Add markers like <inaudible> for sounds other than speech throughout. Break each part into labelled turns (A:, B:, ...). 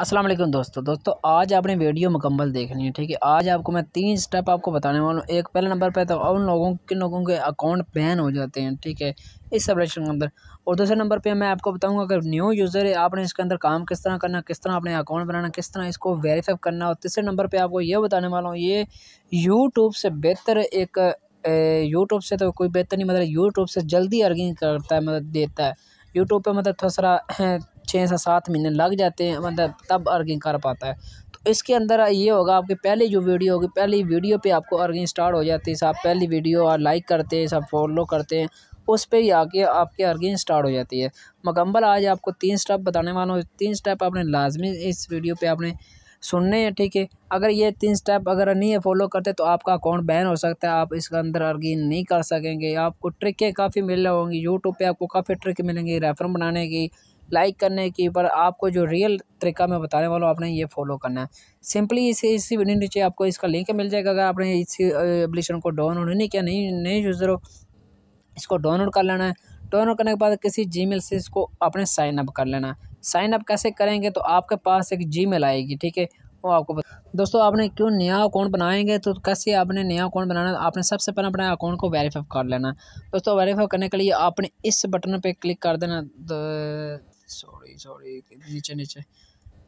A: अस्सलाम वालेकुम दोस्तों दोस्तों आज आपने वीडियो मुकम्मल देखनी है ठीक है आज आपको मैं तीन स्टेप आपको बताने वाला हूँ एक पहले नंबर पर तो उन लोगों के लोगों के अकाउंट बैन हो जाते हैं ठीक है इस सबरेशन के अंदर और दूसरे नंबर पे मैं आपको बताऊंगा अगर न्यू यूज़र है आपने इसके अंदर काम किस तरह करना किस तरह अपने अकाउंट बनाना किस तरह इसको वेरीफाई करना और तीसरे नंबर पर आपको ये बताने वाला हूँ ये यूट्यूब से बेहतर एक यूट्यूब से तो कोई बेहतर नहीं मतलब यूट्यूब से जल्दी अर्निंग करता है मतलब देता है यूट्यूब पे मतलब थोड़ा सारा छः से सात महीने लग जाते हैं मतलब तब अर्निंग कर पाता है तो इसके अंदर ये होगा आपकी पहली जो वीडियो होगी पहली वीडियो पे आपको अर्निंग स्टार्ट हो जाती है सब पहली वीडियो और लाइक करते हैं सब फॉलो करते हैं उस पर ही आके आपकी अर्निंग स्टार्ट हो जाती है मकम्बल आज आपको तीन स्टेप बताने वाला हूँ तीन स्टेप आपने लाजमी इस वीडियो पर आपने सुनने हैं ठीक है अगर ये तीन स्टेप अगर नहीं है फॉलो करते तो आपका अकाउंट बैन हो सकता है आप इसके अंदर अर्गिन नहीं कर सकेंगे आपको ट्रिकें काफ़ी मिल रही होंगी यूट्यूब पर आपको काफ़ी ट्रिक मिलेंगी रेफर बनाने की लाइक करने की पर आपको जो रियल तरीका मैं बताने वाला हूँ आपने ये फॉलो करना है सिंपली इसे इसी वीडियो नीचे आपको इसका लिंक मिल जाएगा अगर आपने इसी एप्लीकेशन को डाउनलोड नहीं किया नहीं नहीं यूज़र हो इसको डाउनलोड कर लेना है डाउनलोड करने के बाद किसी जी से इसको आपने साइनअप कर लेना है साइन अप कैसे करेंगे तो आपके पास एक जी मेल आएगी ठीक है वो आपको दोस्तों आपने क्यों नया अकाउंट बनाएंगे तो कैसे आपने नया अकाउंट बनाना आपने सबसे पहले अपने अकाउंट को वेरीफाई कर लेना दोस्तों वेरीफाई करने के लिए आपने इस बटन पे क्लिक कर देना सॉरी सॉरी नीचे नीचे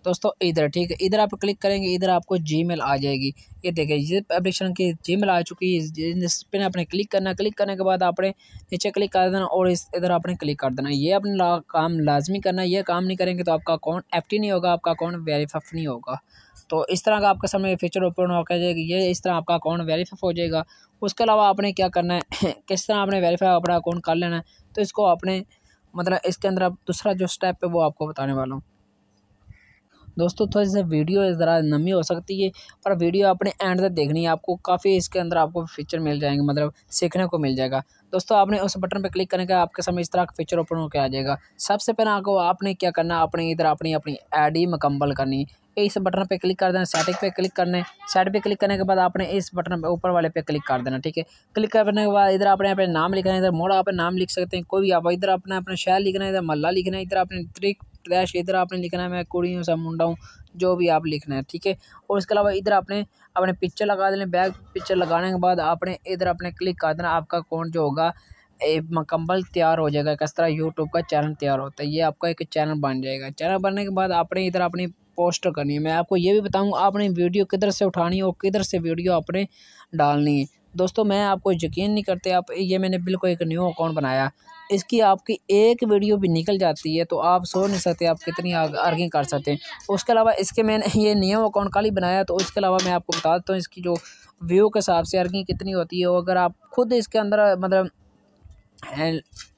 A: दोस्तों इधर ठीक है इधर आप क्लिक करेंगे इधर आपको जी आ जाएगी ये देखिए ये एप्लीकेशन की जी आ चुकी है इस पर आपने क्लिक करना क्लिक करने के बाद आपने नीचे क्लिक कर देना और इस इधर आपने क्लिक कर देना ये अपने ला, काम लाजमी करना ये काम नहीं करेंगे तो आपका अकाउंट एफ नहीं होगा आपका अकाउंट वेरीफाफ नहीं होगा तो इस तरह का आपके सामने फीचर ओपन होकर जाएगी ये इस तरह आपका अकाउंट वेरीफाफ हो जाएगा उसके अलावा आपने क्या करना है <clears throat> किस तरह आपने वेरीफाई अपना अकाउंट कर लेना है तो इसको आपने मतलब इसके अंदर आप दूसरा जो स्टेप है वो आपको बताने वाला हूँ दोस्तों थोड़ी तो सी वीडियो ज़रा नमी हो सकती है पर वीडियो आपने एंड तक देखनी है आपको काफ़ी इसके अंदर आपको फीचर मिल जाएंगे मतलब सीखने को मिल जाएगा दोस्तों आपने उस बटन पर क्लिक करने का आपके समय इस तरह का फीचर ओपन होकर आ जाएगा सबसे पहले आपको आपने क्या करना अपने इधर अपनी अपनी आई मुकम्मल करनी इस बटन पे क्लिक कर देना सेटिंग पे क्लिक करने सेट पे क्लिक करने के बाद आपने इस बटन पे ऊपर वाले पे क्लिक कर देना ठीक है क्लिक करने के बाद इधर आपने अपने नाम लिखना है इधर मोड़ा आप नाम लिख सकते हैं कोई भी आप इधर अपना अपना शहर लिखना है इधर मल्ला लिखना है इधर अपने ट्रिक ट्रैश इधर आपने लिखना है मैं कुड़ी हूँ सब मुंडा हूँ जो भी आप लिखना है ठीक है और इसके अलावा इधर आपने अपने पिक्चर लगा देना बैग पिक्चर लगाने के बाद आपने इधर अपने क्लिक कर देना आपका अकाउंट जो होगा मकम्मल तैयार हो जाएगा किस तरह यूट्यूब का चैनल तैयार होता है ये आपका एक चैनल बन जाएगा चैनल बनने के बाद आपने इधर अपनी पोस्ट करनी है मैं आपको ये भी बताऊँ आपने वीडियो किधर से उठानी है और किधर से वीडियो आपने डालनी है दोस्तों मैं आपको यकीन नहीं करते आप ये मैंने बिल्कुल एक न्यू अकाउंट बनाया इसकी आपकी एक वीडियो भी निकल जाती है तो आप सोच नहीं सकते आप कितनी अर्गिंग कर सकते हैं उसके अलावा इसके मैंने <laughs> ये न्यू अकाउंट कल ही बनाया तो उसके अलावा मैं आपको बता देता हूँ इसकी जो व्यू के हिसाब से अर्गिंग कितनी होती है और अगर आप खुद इसके अंदर मतलब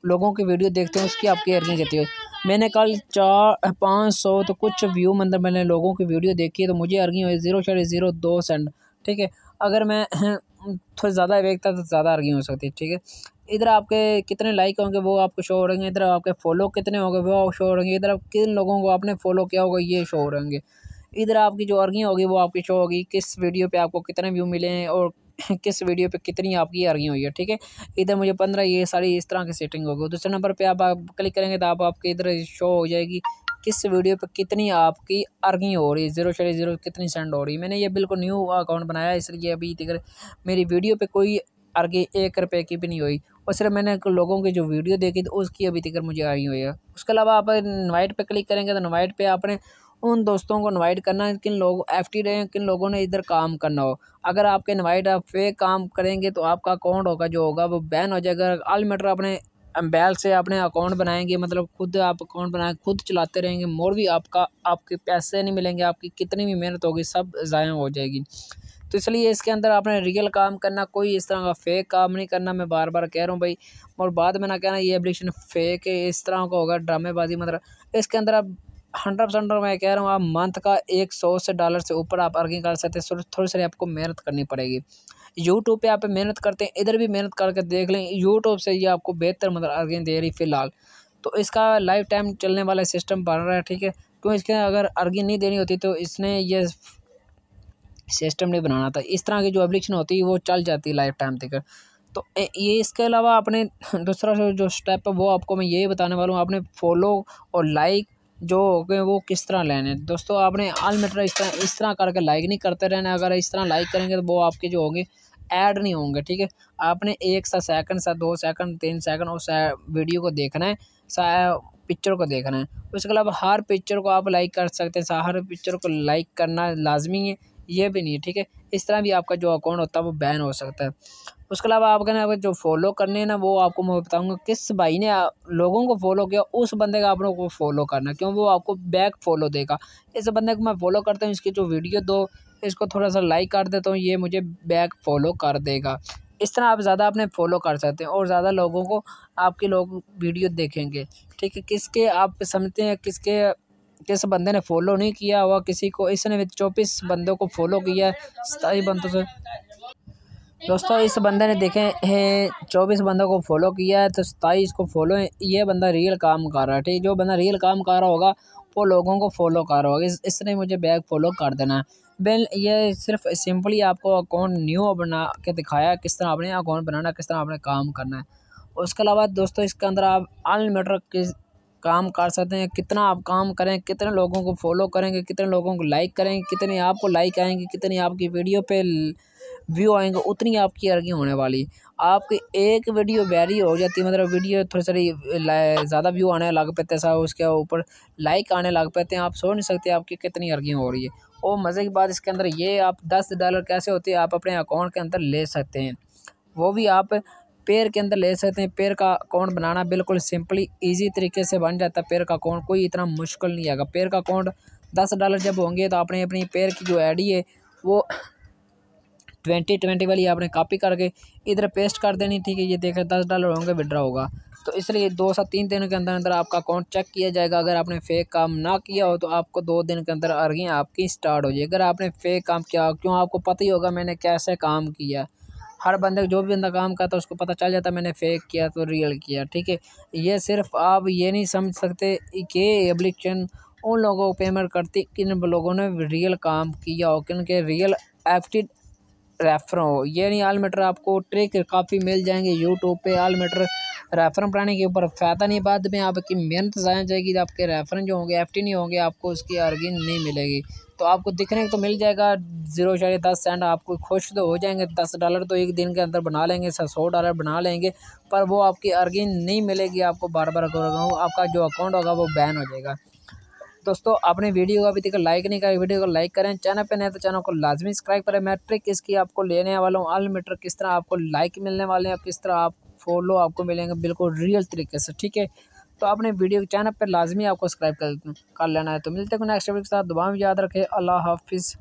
A: लोगों की वीडियो देखते हैं उसकी आपकी अर्निंग कितनी है मैंने कल चार पाँच सौ तो कुछ व्यू मतलब मैंने लोगों की वीडियो देखी है तो मुझे अर्निंग हुई ज़ीरो शेड ज़ीरो दो सेंट ठीक है अगर मैं थोड़ी ज़्यादा देखता तो ज़्यादा आर्ग्यू हो सकती है ठीक है इधर आपके कितने लाइक होंगे वो आपको शो हो रहेंगे इधर आपके फॉलो कितने होंगे वो शो हो रहेंगे इधर आप किन लोगों को आपने फॉलो किया होगा ये शो हो रहेंगे इधर आपकी जो अर्गी होगी वो आपकी शो होगी किस वीडियो पे आपको कितने व्यू मिले हैं और <laughs> किस वीडियो पे कितनी आपकी अर्निंग हुई है ठीक है इधर मुझे पंद्रह ये सारी इस तरह की सेटिंग होगी दूसरे नंबर पे आप, आप क्लिक करेंगे तो आप आपके इधर शो हो जाएगी किस वीडियो पे कितनी आपकी अर्गी हो रही है जीरो शेरी जीरो कितनी सेंड हो रही है मैंने ये बिल्कुल न्यू अकाउंट बनाया इसलिए अभी तक मेरी वीडियो पे कोई अर्गी एक रुपये की भी नहीं हुई और सिर्फ मैंने लोगों की जो वीडियो देखी थी तो उसकी अभी तक मुझे आई हुई है उसके अलावा आप इन्वाइट पर क्लिक करेंगे तो इन्वाइट पर आपने उन दोस्तों को इनवाइट करना किन लोग एफ टी रहे किन लोगों ने इधर काम करना हो अगर आपके इनवाइट आप फेक काम करेंगे तो आपका अकाउंट होगा जो होगा वो बैन हो जाएगा आल मेटर अपने बैल से अपने अकाउंट बनाएंगे मतलब खुद आप अकाउंट बनाए खुद चलाते रहेंगे मोर भी आपका आपके पैसे नहीं मिलेंगे आपकी कितनी भी मेहनत होगी सब ज़ाया हो जाएगी तो इसलिए इसके अंदर आपने रियल काम करना कोई इस तरह का फेक काम नहीं करना मैं बार बार कह रहा हूँ भाई और बाद में ना कहना ये एप्लीकेशन फेक है इस तरह का होगा ड्रामेबाजी मतलब इसके अंदर आप हंड्रेड परसेंट और मैं कह रहा हूँ आप मंथ का एक सौ से डॉलर से ऊपर आप अर्निंग कर सकते हैं थोड़ी सारी आपको मेहनत करनी पड़ेगी यूट्यूब पे आप मेहनत करते हैं इधर भी मेहनत करके देख लें यूट्यूब से ये आपको बेहतर मतलब अर्निंग दे रही फ़िलहाल तो इसका लाइफ टाइम चलने वाला सिस्टम बन रहा है ठीक है क्यों इसके अगर अर्निंग नहीं देनी होती तो इसने ये सिस्टम नहीं बनाना था इस तरह की जो एप्लीकेशन होती है वो चल जाती है लाइफ टाइम तक तो ये इसके अलावा आपने दूसरा जो स्टेप है वो आपको मैं यही बताने वाला हूँ आपने फॉलो और लाइक जो हो गए वो किस तरह लेने दोस्तों आपने आल इस तरह इस तरह करके लाइक नहीं करते रहना अगर इस तरह लाइक करेंगे तो वो आपके जो होंगे ऐड नहीं होंगे ठीक है आपने एक सा सेकंड सा दो सेकंड तीन सेकंड उस वीडियो को देखना है सा पिक्चर को देखना है उसके अलावा हर पिक्चर को आप लाइक कर सकते हैं हर पिक्चर को लाइक करना लाजमी है ये भी नहीं है ठीक है इस तरह भी आपका जो अकाउंट होता है वो बैन हो सकता है उसके अलावा आपके ना जो फॉलो करने हैं ना वो आपको मैं बताऊंगा किस भाई ने लोगों को फॉलो किया उस बंदे का आप लोगों को फॉलो करना क्यों वो आपको बैक फॉलो देगा इस बंदे को मैं फॉलो करता हूँ इसकी जो वीडियो दो इसको थोड़ा सा लाइक कर देता हूँ ये मुझे बैक फॉलो कर देगा इस तरह आप ज़्यादा अपने फॉलो कर सकते हैं और ज़्यादा लोगों को आपके लोग वीडियो देखेंगे ठीक है किसके आप समझते हैं किसके किस बंदे ने फॉलो नहीं किया हुआ किसी को इसने चौबीस बंदों को फॉलो किया सताई बंदों से दोस्तों इस बंदे ने देखे हैं चौबीस बंदों को फॉलो किया है तो सताईस को फॉलो ये बंदा रियल काम कर रहा है ठीक जो बंदा रियल काम कर रहा होगा वो लोगों को फॉलो कर रहा होगा इस, इसने मुझे बैग फॉलो कर देना है बेल ये सिर्फ सिंपली आपको अकाउंट न्यू बना के दिखाया किस तरह अपने अकाउंट बनाना किस तरह अपने काम करना है उसके अलावा दोस्तों इसके अंदर आप अनलिमिटेड काम कर सकते हैं कितना आप काम करें कितने लोगों को फॉलो करेंगे कितने लोगों को लाइक करेंगे कितने आपको लाइक आएंगे कितनी आपकी वीडियो पे व्यू आएंगे उतनी आपकी अर्गी होने वाली आपकी एक वीडियो वेरी हो जाती है मतलब वीडियो थोड़ी सारी ज़्यादा व्यू आने लग पाते हैं उसके ऊपर लाइक आने लग पाते हैं आप सोच नहीं सकते आपकी कितनी अर्गी हो रही है और मज़े की बात इसके अंदर ये आप दस डॉलर कैसे होते हैं आप अपने अकाउंट के अंदर ले सकते हैं वो भी आप पेड़ के अंदर ले सकते हैं पेड़ का अकाउंट बनाना बिल्कुल सिंपली इजी तरीके से बन जाता है पेड़ का अकाउंट कोई इतना मुश्किल नहीं आएगा पेड़ का अकाउंट दस डॉलर जब होंगे तो आपने अपनी पेड़ की जो आईडी है वो ट्वेंटी ट्वेंटी वाली आपने कॉपी करके इधर पेस्ट कर देनी ठीक है ये देखें दस डॉलर होंगे विड्रा होगा तो इसलिए दो से तीन दिन के अंदर अंदर आपका अकाउंट चेक किया जाएगा अगर आपने फेक काम ना किया हो तो आपको दो दिन के अंदर अर्घियाँ आपकी स्टार्ट हो जाएगी अगर आपने फेक काम किया क्यों आपको पता ही होगा मैंने कैसे काम किया हर बंदे जो भी बंदा काम करता है उसको पता चल जाता है मैंने फेक किया तो रियल किया ठीक है ये सिर्फ आप ये नहीं समझ सकते कि एप्लीकेशन उन लोगों को पेमेंट करती किन लोगों ने रियल काम किया हो किन के रियल एक्टिड रेफर हो ये नहीं आलमीटर आपको ट्रिक काफ़ी मिल जाएंगे यूट्यूब पर आल मीटर रेफरन पढ़ाने के ऊपर फ़ायदा नहीं बाद में आपकी मेहनत ज़ाया जाएगी तो आपके रेफरन जो होंगे एफ नहीं होंगे आपको उसकी अर्गिंग नहीं मिलेगी तो आपको दिखने को तो मिल जाएगा जीरो शायद दस सेंट आपको खुश तो हो जाएंगे दस डॉलर तो एक दिन के अंदर बना लेंगे सौ डॉलर बना लेंगे पर वो आपकी अर्गिंग नहीं मिलेगी आपको बार बार आपका जो अकाउंट होगा वो बैन हो जाएगा दोस्तों आपने वीडियो को अभी तक लाइक नहीं करें वीडियो को लाइक करें चैनल पर नहीं तो चैनल को लाजमी सब्सक्राइब करें मैं ट्रिक इसकी आपको लेने वाला हूँ अनलिमिटेड किस तरह आपको लाइक मिलने वाले हैं किस तरह आप फॉलो आपको मिलेंगे बिल्कुल रियल तरीके से ठीक है तो आपने वीडियो के चैनल पर लाजमी आपको सब्सक्राइब कर, कर लेना है तो मिलते हैं नेक्स्ट वीडियो के साथ दुआ में याद रखें अल्लाह हाफिज़